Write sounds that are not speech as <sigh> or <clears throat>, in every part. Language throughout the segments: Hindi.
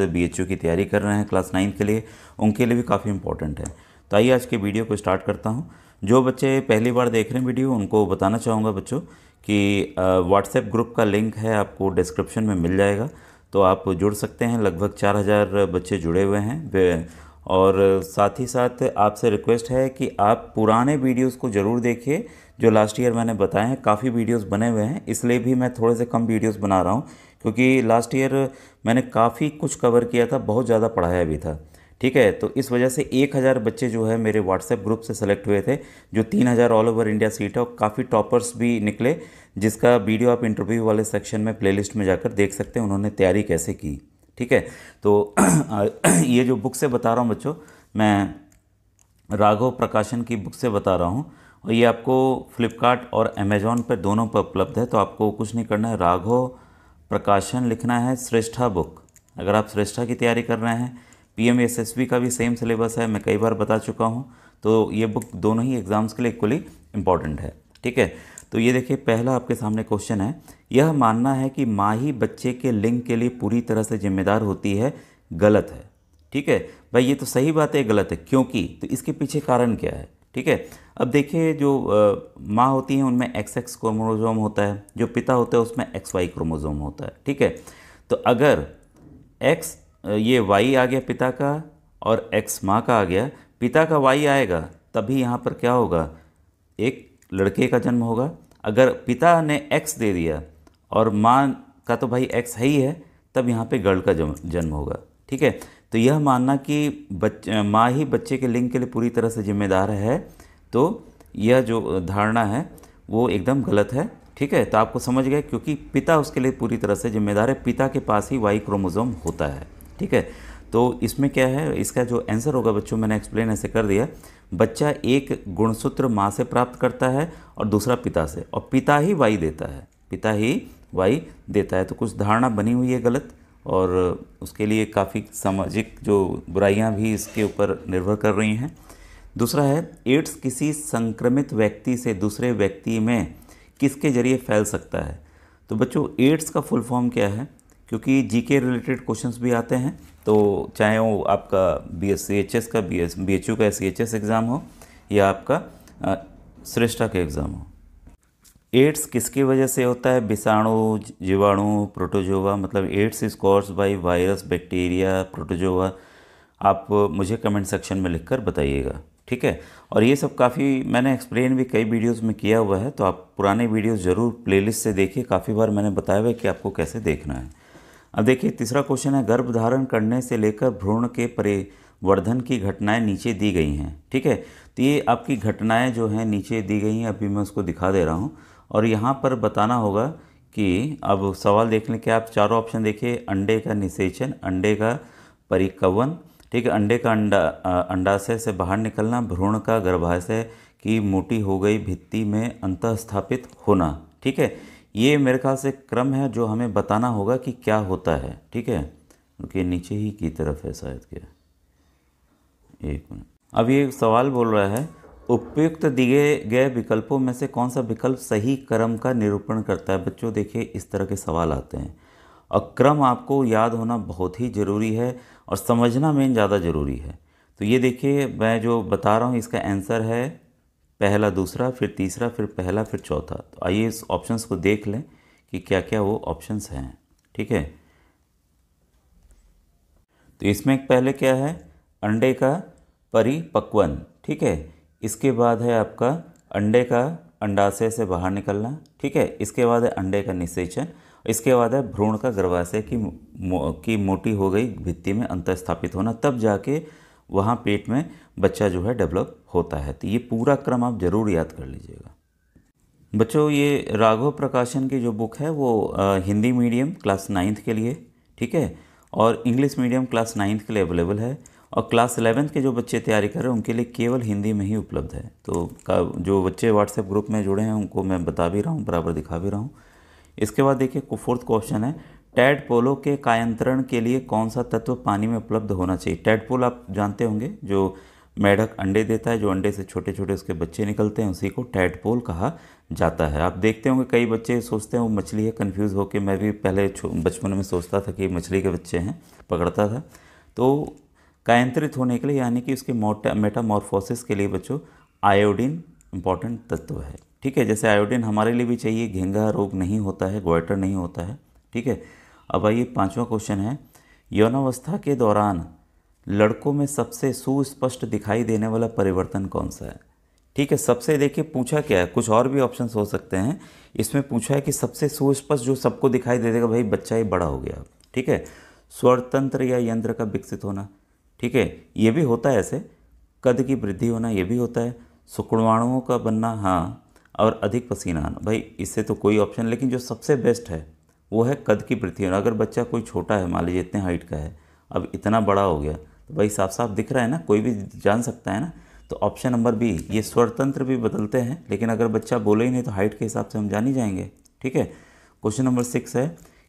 बी की तैयारी कर रहे हैं क्लास नाइन्थ के लिए उनके लिए भी काफ़ी इंपॉर्टेंट है तो आइए आज के वीडियो को स्टार्ट करता हूँ जो बच्चे पहली बार देख रहे हैं वीडियो उनको बताना चाहूँगा बच्चों कि व्हाट्सएप ग्रुप का लिंक है आपको डिस्क्रिप्शन में मिल जाएगा तो आप जुड़ सकते हैं लगभग चार हज़ार बच्चे जुड़े हुए हैं और साथ ही साथ आपसे रिक्वेस्ट है कि आप पुराने वीडियोस को ज़रूर देखिए जो लास्ट ईयर मैंने बताए हैं काफ़ी वीडियोस बने हुए हैं इसलिए भी मैं थोड़े से कम वीडियोस बना रहा हूँ क्योंकि लास्ट ईयर मैंने काफ़ी कुछ कवर किया था बहुत ज़्यादा पढ़ाया भी था ठीक है तो इस वजह से एक हज़ार बच्चे जो है मेरे व्हाट्सएप ग्रुप से सेलेक्ट हुए थे जो तीन हज़ार ऑल ओवर इंडिया सीट है और काफ़ी टॉपर्स भी निकले जिसका वीडियो आप इंटरव्यू वाले सेक्शन में प्लेलिस्ट में जाकर देख सकते हैं उन्होंने तैयारी कैसे की ठीक है तो <clears throat> ये जो बुक से बता रहा हूँ बच्चों मैं राघव प्रकाशन की बुक से बता रहा हूँ और ये आपको फ्लिपकार्ट और अमेज़ोन पर दोनों पर उपलब्ध है तो आपको कुछ नहीं करना है राघव प्रकाशन लिखना है श्रेष्ठा बुक अगर आप श्रेष्ठा की तैयारी कर रहे हैं पीएमएसएसबी का भी सेम सिलेबस है मैं कई बार बता चुका हूँ तो ये बुक दोनों ही एग्ज़ाम्स के लिए इक्वली इम्पॉर्टेंट है ठीक है तो ये देखिए पहला आपके सामने क्वेश्चन है यह मानना है कि माँ ही बच्चे के लिंग के लिए पूरी तरह से जिम्मेदार होती है गलत है ठीक है भाई ये तो सही बात है गलत है क्योंकि तो इसके पीछे कारण क्या है ठीक है अब देखिए जो माँ होती हैं उनमें एक्स एक्स क्रोमोजोम होता है जो पिता होता है उसमें एक्स वाई क्रोमोजोम होता है ठीक है तो अगर एक्स ये वाई आ गया पिता का और एक्स माँ का आ गया पिता का वाई आएगा तभी यहाँ पर क्या होगा एक लड़के का जन्म होगा अगर पिता ने एक्स दे दिया और माँ का तो भाई एक्स है ही है तब यहाँ पे गर्ल का जन्म होगा ठीक है तो यह मानना कि बच्चे माँ ही बच्चे के लिंग के लिए पूरी तरह से जिम्मेदार है तो यह जो धारणा है वो एकदम गलत है ठीक है तो आपको समझ गए क्योंकि पिता उसके लिए पूरी तरह से जिम्मेदार है पिता के पास ही वाई क्रोमोज़ोम होता है ठीक है तो इसमें क्या है इसका जो आंसर होगा बच्चों मैंने एक्सप्लेन ऐसे कर दिया बच्चा एक गुणसूत्र माँ से प्राप्त करता है और दूसरा पिता से और पिता ही वाई देता है पिता ही वाई देता है तो कुछ धारणा बनी हुई है गलत और उसके लिए काफ़ी सामाजिक जो बुराइयाँ भी इसके ऊपर निर्भर कर रही हैं दूसरा है एड्स किसी संक्रमित व्यक्ति से दूसरे व्यक्ति में किसके ज़रिए फैल सकता है तो बच्चों एड्स का फुल फॉर्म क्या है क्योंकि जीके रिलेटेड क्वेश्चंस भी आते हैं तो चाहे वो आपका B S C H S का B S B H U का S C H S exam हो या आपका श्रेष्ठा का एग्ज़ाम हो एड्स किसकी वजह से होता है विषाणु जीवाणु प्रोटोजोवा मतलब AIDS is cause by virus bacteria protozoa आप मुझे कमेंट सेक्शन में लिखकर बताइएगा ठीक है और ये सब काफ़ी मैंने एक्सप्लेन भी कई वीडियोस में किया हुआ है तो आप पुराने वीडियोस ज़रूर प्लेलिस्ट से देखिए काफ़ी बार मैंने बताया हुआ है कि आपको कैसे देखना है अब देखिए तीसरा क्वेश्चन है गर्भ धारण करने से लेकर भ्रूण के परिवर्धन की घटनाएं नीचे दी गई हैं ठीक है तो ये आपकी घटनाएं जो हैं नीचे दी गई हैं अभी मैं उसको दिखा दे रहा हूँ और यहाँ पर बताना होगा कि अब सवाल देख लें कि आप चारों ऑप्शन देखिए अंडे का निषेचन अंडे का परिकवन ठीक है अंडे का अंडा अंडाशय से बाहर निकलना भ्रूण का गर्भाशय की मोटी हो गई भित्ति में अंत स्थापित होना ठीक है ये मेरे ख्याल से क्रम है जो हमें बताना होगा कि क्या होता है ठीक है क्योंकि नीचे ही की तरफ है शायद क्या एक मिनट अब ये सवाल बोल रहा है उपयुक्त दिए गए विकल्पों में से कौन सा विकल्प सही क्रम का निरूपण करता है बच्चों देखिए इस तरह के सवाल आते हैं और क्रम आपको याद होना बहुत ही ज़रूरी है और समझना मेन ज़्यादा ज़रूरी है तो ये देखिए मैं जो बता रहा हूँ इसका आंसर है पहला दूसरा फिर तीसरा फिर पहला फिर चौथा तो आइए इस ऑप्शंस को देख लें कि क्या क्या वो ऑप्शंस हैं ठीक है तो इसमें पहले क्या है अंडे का परिपक्वन ठीक है इसके बाद है आपका अंडे का अंडाशय से बाहर निकलना ठीक है इसके बाद है अंडे का निषेचन इसके बाद है भ्रूण का गर्भाशय की मो, की मोटी हो गई भित्ति में अंतर स्थापित होना तब जाके वहाँ पेट में बच्चा जो है डेवलप होता है तो ये पूरा क्रम आप ज़रूर याद कर लीजिएगा बच्चों ये राघव प्रकाशन की जो बुक है वो आ, हिंदी मीडियम क्लास नाइन्थ के लिए ठीक है और इंग्लिश मीडियम क्लास नाइन्थ के लिए अवेलेबल है और क्लास इलेवेंथ के जो बच्चे तैयारी कर रहे हैं उनके लिए केवल हिंदी में ही उपलब्ध है तो का जो बच्चे व्हाट्सएप ग्रुप में जुड़े हैं उनको मैं बता भी रहा हूँ बराबर दिखा भी रहा हूँ इसके बाद देखिए फोर्थ क्वेश्चन है टैड पोलो के कायंत्रण के लिए कौन सा तत्व पानी में उपलब्ध होना चाहिए टैड पोल आप जानते होंगे जो मेढक अंडे देता है जो अंडे से छोटे छोटे उसके बच्चे निकलते हैं उसी को टैडपोल कहा जाता है आप देखते होंगे कई बच्चे सोचते हैं वो मछली है कन्फ्यूज़ होकर मैं भी पहले बचपन में सोचता था कि मछली के बच्चे हैं पकड़ता था तो कायंत्रित होने के लिए यानी कि उसके मोटा मेटामॉर्फोसिस के लिए बच्चों आयोडीन इंपॉर्टेंट तत्व है ठीक है जैसे आयोडीन हमारे लिए भी चाहिए घेंगा रोग नहीं होता है ग्वाइटर नहीं होता है ठीक है अब आइए पांचवा क्वेश्चन है यौनावस्था के दौरान लड़कों में सबसे सुस्पष्ट दिखाई देने वाला परिवर्तन कौन सा है ठीक है सबसे देखिए पूछा क्या है कुछ और भी ऑप्शन हो सकते हैं इसमें पूछा है कि सबसे सुस्पष्ट जो सबको दिखाई दे देगा भाई बच्चा ही बड़ा हो गया ठीक है स्वरतंत्र या यंत्र का विकसित होना ठीक है ये भी होता है ऐसे कद की वृद्धि होना ये भी होता है सुकुणवाणुओं का बनना हाँ और अधिक पसीना आना भाई इससे तो कोई ऑप्शन लेकिन जो सबसे बेस्ट है वो है कद की वृद्धि होना अगर बच्चा कोई छोटा है मान लीजिए इतने हाइट का है अब इतना बड़ा हो गया तो भाई साफ साफ दिख रहा है ना कोई भी जान सकता है ना तो ऑप्शन नंबर बी ये स्वरतंत्र भी बदलते हैं लेकिन अगर बच्चा बोले ही नहीं तो हाइट के हिसाब से हम जान ही जाएंगे ठीक है क्वेश्चन नंबर सिक्स है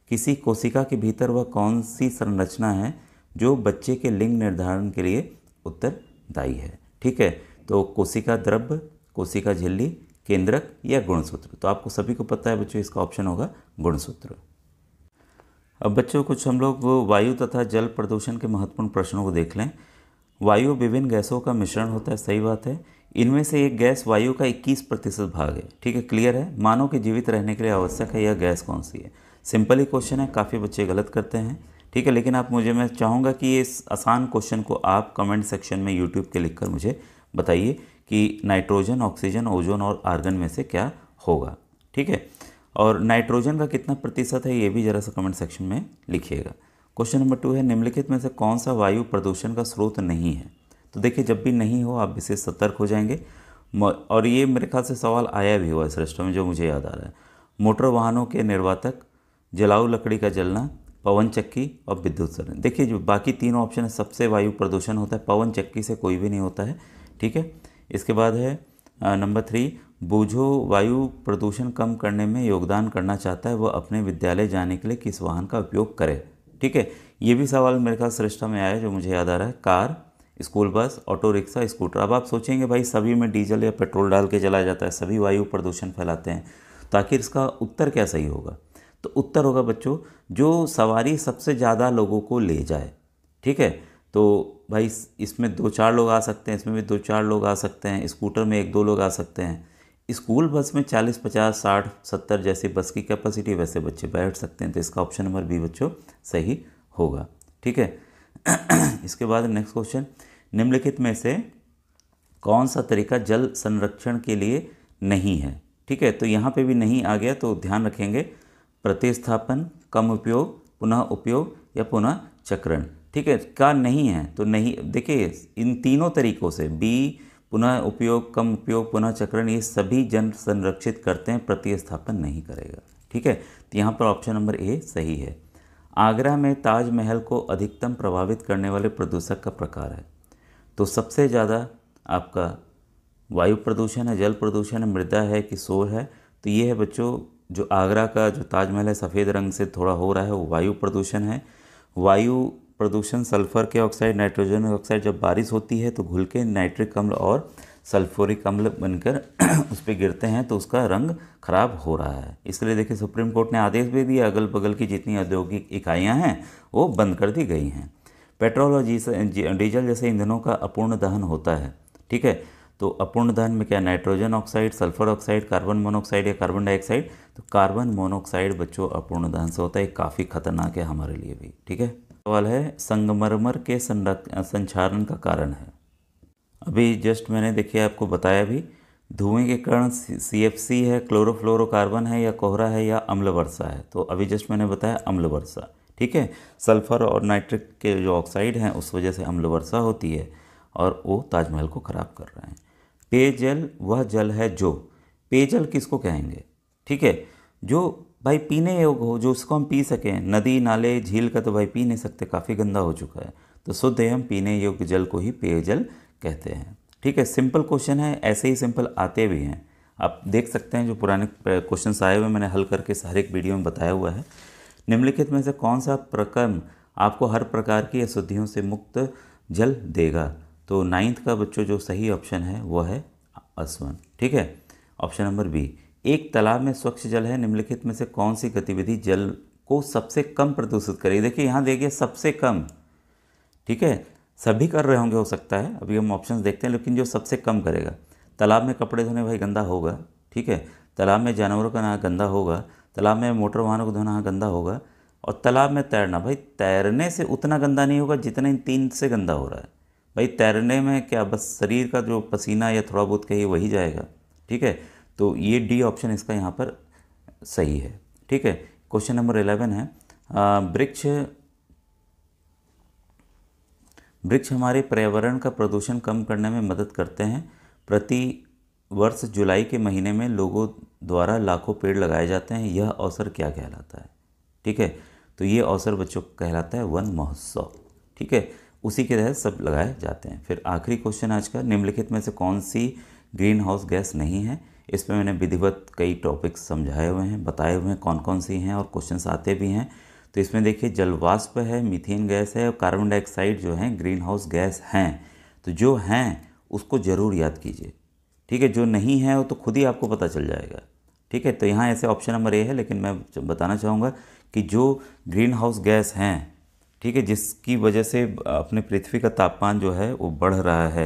किसी कोशिका के भीतर वह कौन सी संरचना है जो बच्चे के लिंग निर्धारण के लिए उत्तरदायी है ठीक है तो कोशिका द्रव्य कोशिका झिल्ली केंद्रक या गुणसूत्र तो आपको सभी को पता है बच्चों इसका ऑप्शन होगा गुणसूत्र अब बच्चों कुछ हम लोग वायु तथा जल प्रदूषण के महत्वपूर्ण प्रश्नों को देख लें वायु विभिन्न गैसों का मिश्रण होता है सही बात है इनमें से एक गैस वायु का 21 प्रतिशत भाग है ठीक है क्लियर है मानव के जीवित रहने के लिए आवश्यक है यह गैस कौन सी है सिंपल ही क्वेश्चन है काफ़ी बच्चे गलत करते हैं ठीक है लेकिन आप मुझे मैं चाहूँगा कि इस आसान क्वेश्चन को आप कमेंट सेक्शन में यूट्यूब के लिखकर मुझे बताइए कि नाइट्रोजन ऑक्सीजन ओजोन और आर्गन में से क्या होगा ठीक है और नाइट्रोजन का कितना प्रतिशत है ये भी ज़रा सा कमेंट सेक्शन में लिखिएगा क्वेश्चन नंबर टू है निम्नलिखित में से कौन सा वायु प्रदूषण का स्रोत नहीं है तो देखिए जब भी नहीं हो आप विशेष सतर्क हो जाएंगे और ये मेरे ख्याल से सवाल आया भी हुआ इस श्रेष्ठ में जो मुझे याद आ रहा है मोटर वाहनों के निर्वातक जलाऊ लकड़ी का जलना पवन चक्की और विद्युत सर देखिए जो बाकी तीन ऑप्शन है सबसे वायु प्रदूषण होता है पवन चक्की से कोई भी नहीं होता है ठीक है इसके बाद है नंबर थ्री बूझो वायु प्रदूषण कम करने में योगदान करना चाहता है वह अपने विद्यालय जाने के लिए किस वाहन का उपयोग करे ठीक है ये भी सवाल मेरे ख्याल श्रेष्ठा में आया जो मुझे याद आ रहा है car school bus auto rickshaw scooter अब आप सोचेंगे भाई सभी में डीजल या पेट्रोल डाल के चलाया जाता है सभी वायु प्रदूषण फैलाते हैं तो आखिर इसका उत्तर क्या सही होगा तो उत्तर होगा बच्चों जो सवारी सबसे ज़्यादा लोगों को ले जाए ठीक है तो भाई इसमें दो चार लोग आ सकते हैं इसमें भी दो चार लोग आ सकते हैं स्कूटर में एक दो लोग आ सकते हैं स्कूल बस में चालीस पचास साठ सत्तर जैसी बस की कैपेसिटी वैसे बच्चे बैठ सकते हैं तो इसका ऑप्शन नंबर बी बच्चों सही होगा ठीक है <clears throat> इसके बाद नेक्स्ट क्वेश्चन निम्नलिखित में से कौन सा तरीका जल संरक्षण के लिए नहीं है ठीक है तो यहाँ पे भी नहीं आ गया तो ध्यान रखेंगे प्रतिस्थापन कम उपयोग पुनः उपयोग या पुनः चक्रण ठीक है का नहीं है तो नहीं देखिए इन तीनों तरीकों से बी पुनः उपयोग कम उपयोग पुनः चक्रण ये सभी जन संरक्षित करते हैं प्रतिस्थापन नहीं करेगा ठीक है तो यहाँ पर ऑप्शन नंबर ए सही है आगरा में ताजमहल को अधिकतम प्रभावित करने वाले प्रदूषक का प्रकार है तो सबसे ज़्यादा आपका वायु प्रदूषण है जल प्रदूषण है मृदा है कि शोर है तो ये है बच्चों जो आगरा का जो ताजमहल है सफ़ेद रंग से थोड़ा हो रहा है वो वायु प्रदूषण है वायु प्रदूषण सल्फर के ऑक्साइड नाइट्रोजन ऑक्साइड जब बारिश होती है तो घुल के नाइट्रिक अम्ल और सल्फोरिक अम्ल बनकर <clears throat> उस पर गिरते हैं तो उसका रंग खराब हो रहा है इसलिए देखिए सुप्रीम कोर्ट ने आदेश भी दिया अगल बगल की जितनी औद्योगिक इकाइयाँ हैं वो बंद कर दी गई हैं पेट्रोल और डीजल जैसे ईंधनों का अपूर्ण दहन होता है ठीक है तो अपूर्ण दहन में क्या nitrogen oxide sulphur oxide carbon monoxide या कार्बन डाइऑक्साइड तो कार्बन मोनोऑक्साइड बच्चों अपूर्ण दहन से होता है काफ़ी खतरनाक है हमारे लिए भी ठीक है सवाल है संगमरमर के संचारण का कारण है अभी जस्ट मैंने देखिए आपको बताया भी धुएं के कारण सी है क्लोरोफ्लोरोकार्बन है या कोहरा है या अम्ल वर्षा है तो अभी जस्ट मैंने बताया अम्ल वर्षा ठीक है सल्फर और नाइट्रिक के जो ऑक्साइड हैं उस वजह से अम्ल वर्षा होती है और वो ताजमहल को ख़राब कर रहे हैं पेयजल वह जल है जो पेयजल किसको कहेंगे ठीक है जो भाई पीने योग्य हो जो उसको हम पी सकें नदी नाले झील का तो भाई पी नहीं सकते काफ़ी गंदा हो चुका है तो शुद्ध एवं पीने योग्य जल को ही पेयजल कहते हैं ठीक है सिंपल क्वेश्चन है ऐसे ही सिंपल आते भी हैं आप देख सकते हैं जो पुराने क्वेश्चन आए हुए मैंने हल करके हर एक वीडियो में बताया हुआ है निम्नलिखित में से कौन सा प्रक्रम आपको हर प्रकार की अशुद्धियों से मुक्त जल देगा तो नाइन्थ का बच्चों जो सही ऑप्शन है वो है असवन ठीक है ऑप्शन नंबर बी एक तालाब में स्वच्छ जल है निम्नलिखित में से कौन सी गतिविधि जल को सबसे कम प्रदूषित करेगी देखिए यहाँ देखिए सबसे कम ठीक है सभी कर रहे होंगे हो सकता है अभी हम ऑप्शन देखते हैं लेकिन जो सबसे कम करेगा तालाब में कपड़े धोने भाई गंदा होगा ठीक है तालाब में जानवरों का नहा गंदा होगा तालाब में मोटर वाहनों को धोना गंदा होगा और तालाब में तैरना भाई तैरने से उतना गंदा नहीं होगा जितना इन तीन से गंदा हो रहा है भाई तैरने में क्या बस शरीर का जो पसीना या थोड़ा बहुत कहीं वही जाएगा ठीक है तो ये डी ऑप्शन इसका यहाँ पर सही है ठीक है क्वेश्चन नंबर इलेवन है वृक्ष वृक्ष हमारे पर्यावरण का प्रदूषण कम करने में मदद करते हैं प्रति वर्ष जुलाई के महीने में लोगों द्वारा लाखों पेड़ लगाए जाते हैं यह अवसर क्या कहलाता है ठीक है तो ये अवसर बच्चों कहलाता है वन महोत्सव ठीक है उसी के तहत सब लगाए जाते हैं फिर आखिरी क्वेश्चन आज का निम्नलिखित में से कौन सी ग्रीन हाउस गैस नहीं है इस पर मैंने विधिवत कई टॉपिक्स समझाए हुए हैं बताए हुए हैं कौन कौन सी हैं और क्वेश्चन आते भी हैं तो इसमें देखिए जलवाष्प है मीथेन गैस है और कार्बन डाइऑक्साइड जो है ग्रीन हाउस गैस हैं तो जो हैं उसको ज़रूर याद कीजिए ठीक है जो नहीं है वो तो खुद ही आपको पता चल जाएगा ठीक है तो यहाँ ऐसे ऑप्शन नंबर ए है लेकिन मैं बताना चाहूँगा कि जो ग्रीन हाउस गैस हैं ठीक है जिसकी वजह से अपने पृथ्वी का तापमान जो है वो बढ़ रहा है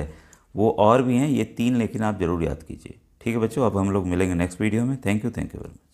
वो और भी हैं ये तीन लेकिन आप ज़रूर याद कीजिए ठीक है बच्चों अब हम लोग मिलेंगे नेक्स्ट वीडियो में thank you thank you very much